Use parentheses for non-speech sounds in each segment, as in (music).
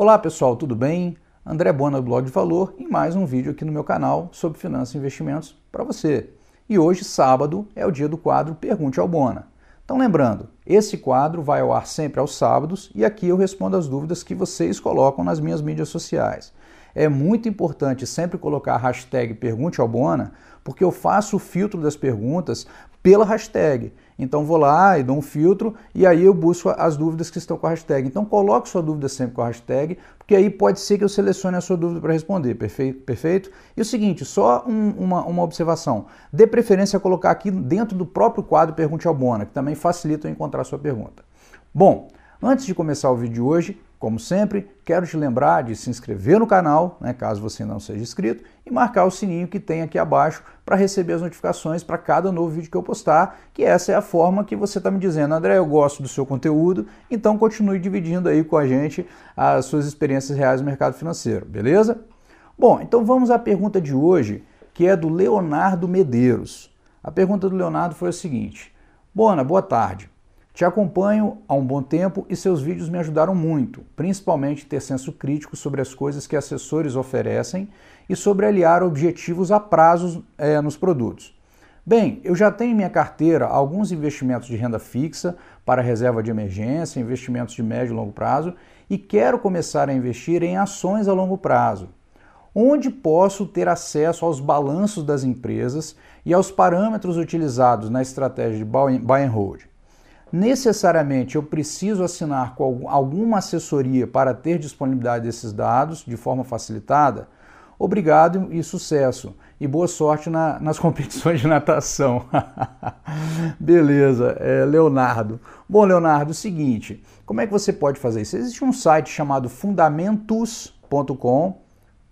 Olá pessoal, tudo bem? André Bona do Blog de Valor em mais um vídeo aqui no meu canal sobre finanças e investimentos para você. E hoje, sábado, é o dia do quadro Pergunte ao Bona. Então lembrando, esse quadro vai ao ar sempre aos sábados e aqui eu respondo as dúvidas que vocês colocam nas minhas mídias sociais. É muito importante sempre colocar a hashtag Pergunte ao Bona, porque eu faço o filtro das perguntas pela hashtag. Então vou lá e dou um filtro e aí eu busco as dúvidas que estão com a hashtag. Então coloque sua dúvida sempre com a hashtag, porque aí pode ser que eu selecione a sua dúvida para responder, perfeito? perfeito? E o seguinte, só um, uma, uma observação. Dê preferência a colocar aqui dentro do próprio quadro Pergunte ao Bona, que também facilita eu encontrar a sua pergunta. Bom, antes de começar o vídeo de hoje, como sempre, quero te lembrar de se inscrever no canal, né, caso você não seja inscrito, e marcar o sininho que tem aqui abaixo para receber as notificações para cada novo vídeo que eu postar, que essa é a forma que você está me dizendo, André, eu gosto do seu conteúdo, então continue dividindo aí com a gente as suas experiências reais no mercado financeiro, beleza? Bom, então vamos à pergunta de hoje, que é do Leonardo Medeiros. A pergunta do Leonardo foi a seguinte: Bona, boa tarde. Te acompanho há um bom tempo e seus vídeos me ajudaram muito, principalmente ter senso crítico sobre as coisas que assessores oferecem e sobre aliar objetivos a prazos é, nos produtos. Bem, eu já tenho em minha carteira alguns investimentos de renda fixa para reserva de emergência, investimentos de médio e longo prazo e quero começar a investir em ações a longo prazo. Onde posso ter acesso aos balanços das empresas e aos parâmetros utilizados na estratégia de buy and hold? necessariamente eu preciso assinar com alguma assessoria para ter disponibilidade desses dados de forma facilitada, obrigado e sucesso. E boa sorte na, nas (laughs) competições de natação. (laughs) Beleza, é, Leonardo. Bom, Leonardo, é o seguinte, como é que você pode fazer isso? Existe um site chamado fundamentos.com,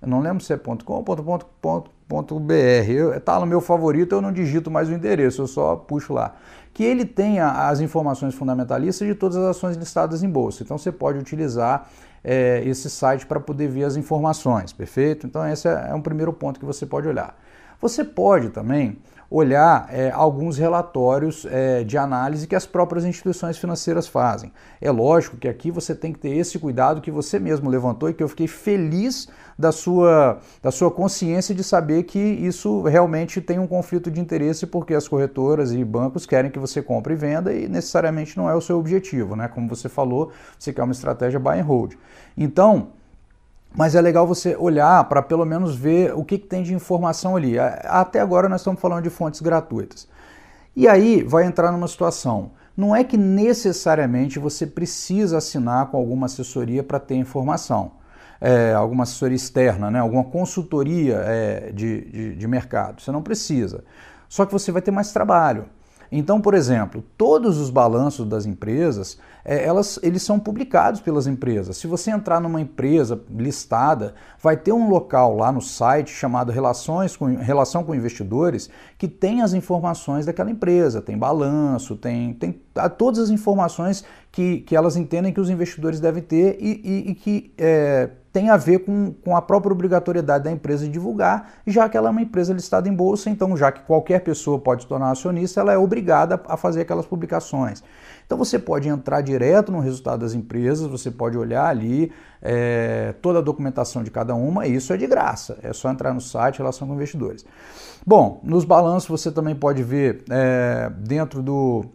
não lembro se é .com ou ponto, ponto, ponto, .br. Está no meu favorito, eu não digito mais o endereço, eu só puxo lá. Que ele tenha as informações fundamentalistas de todas as ações listadas em bolsa. Então você pode utilizar é, esse site para poder ver as informações, perfeito? Então esse é, é um primeiro ponto que você pode olhar. Você pode também olhar é, alguns relatórios é, de análise que as próprias instituições financeiras fazem. É lógico que aqui você tem que ter esse cuidado que você mesmo levantou e que eu fiquei feliz da sua, da sua consciência de saber que isso realmente tem um conflito de interesse porque as corretoras e bancos querem que você compre e venda e necessariamente não é o seu objetivo, né? Como você falou, você quer uma estratégia buy and hold. Então, mas é legal você olhar para pelo menos ver o que, que, tem de informação ali. Até agora nós estamos falando de fontes gratuitas. E aí vai entrar numa situação. Não é que necessariamente você precisa assinar com alguma assessoria para ter informação. É, alguma assessoria externa, né? alguma consultoria é, de, de, de mercado. Você não precisa. Só que você vai ter mais trabalho. Então, por exemplo, todos os balanços das empresas, é, elas, eles são publicados pelas empresas. Se você entrar numa empresa listada, vai ter um local lá no site chamado Relações com, Relação com Investidores que tem as informações daquela empresa, tem balanço, tem, tem a todas as informações que, que elas entendem que os investidores devem ter e, e, e que é, tem a ver com, com a própria obrigatoriedade da empresa de divulgar, já que ela é uma empresa listada em bolsa, então já que qualquer pessoa pode se tornar acionista, ela é obrigada a fazer aquelas publicações. Então você pode entrar direto no resultado das empresas, você pode olhar ali é, toda a documentação de cada uma, e isso é de graça, é só entrar no site relação com investidores. Bom, nos balanços você também pode ver é, dentro do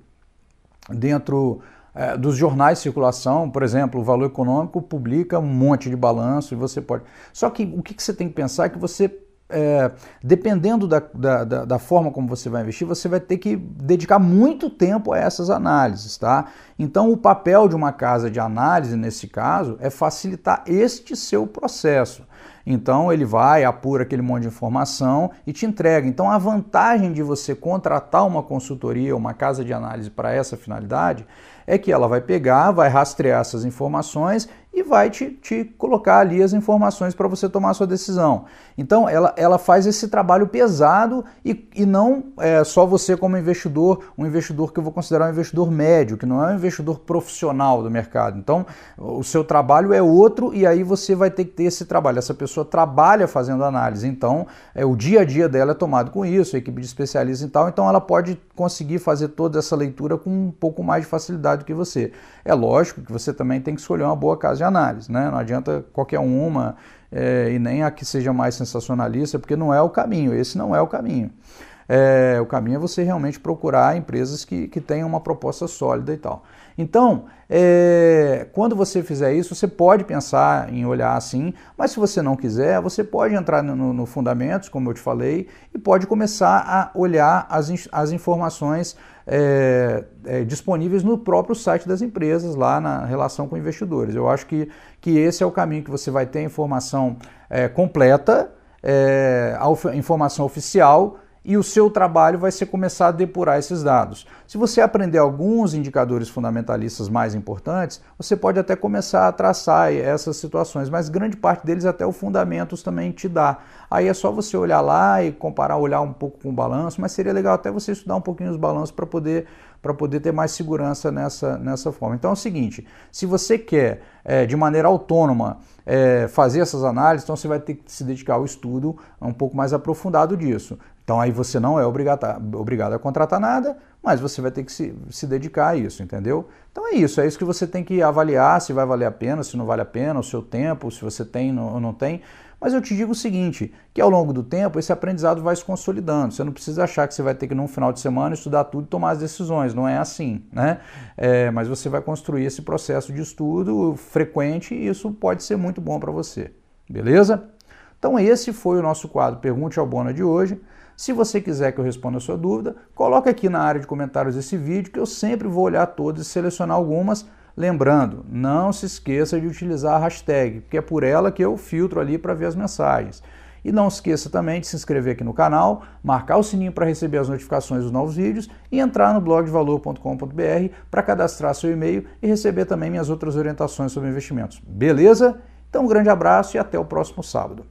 dentro é, dos jornais de circulação, por exemplo, o Valor Econômico publica um monte de balanço e você pode. Só que o que, que você tem que pensar é que você, é, dependendo da, da, da, forma como você vai investir, você vai ter que dedicar muito tempo a essas análises, tá? Então, o papel de uma casa de análise, nesse caso, é facilitar este seu processo. Então ele vai, apura aquele monte de informação e te entrega. Então a vantagem de você contratar uma consultoria, uma casa de análise para essa finalidade, é que ela vai pegar, vai rastrear essas informações e vai te, te colocar ali as informações para você tomar a sua decisão. Então, ela, ela faz esse trabalho pesado e, e não é, só você como investidor, um investidor que eu vou considerar um investidor médio, que não é um investidor profissional do mercado. Então, o seu trabalho é outro e aí você vai ter que ter esse trabalho. Essa pessoa trabalha fazendo análise, então é, o dia a dia dela é tomado com isso, a equipe de especialistas e tal, então ela pode conseguir fazer toda essa leitura com um pouco mais de facilidade do que você. É lógico que você também tem que escolher uma boa casa de análise, né? Não adianta qualquer uma é, e nem a que seja mais sensacionalista, porque não é o caminho, esse não é o caminho. É, o caminho é você realmente procurar empresas que, que tenham uma proposta sólida e tal. Então, é, quando você fizer isso, você pode pensar em olhar assim, mas se você não quiser, você pode entrar no, no Fundamentos, como eu te falei, e pode começar a olhar as, as informações é, é, disponíveis no próprio site das empresas, lá na relação com investidores. Eu acho que, que esse é o caminho que você vai ter informação é, completa, é, informação oficial e o seu trabalho vai ser começar a depurar esses dados. Se você aprender alguns indicadores fundamentalistas mais importantes, você pode até começar a traçar essas situações, mas grande parte deles até o fundamentos também te dá. Aí é só você olhar lá e comparar, olhar um pouco com o balanço, mas seria legal até você estudar um pouquinho os balanços para poder para poder ter mais segurança nessa, nessa forma. Então é o seguinte: se você quer é, de maneira autônoma é, fazer essas análises, então você vai ter que se dedicar ao estudo um pouco mais aprofundado disso. Então aí você não é obrigado a, obrigado a contratar nada, mas você vai ter que se, se dedicar a isso, entendeu? Então é isso, é isso que você tem que avaliar se vai valer a pena, se não vale a pena, o seu tempo, se você tem ou não tem. Mas eu te digo o seguinte, que ao longo do tempo esse aprendizado vai se consolidando. Você não precisa achar que você vai ter que num final de semana estudar tudo e tomar as decisões. Não é assim, né? É, mas você vai construir esse processo de estudo frequente e isso pode ser muito bom para você. Beleza? Então esse foi o nosso quadro Pergunte ao Bona de hoje. Se você quiser que eu responda a sua dúvida, coloque aqui na área de comentários desse vídeo que eu sempre vou olhar todas e selecionar algumas. Lembrando, não se esqueça de utilizar a hashtag, porque é por ela que eu filtro ali para ver as mensagens. E não esqueça também de se inscrever aqui no canal, marcar o sininho para receber as notificações dos novos vídeos e entrar no blog valor.com.br para cadastrar seu e-mail e receber também minhas outras orientações sobre investimentos. Beleza? Então, um grande abraço e até o próximo sábado.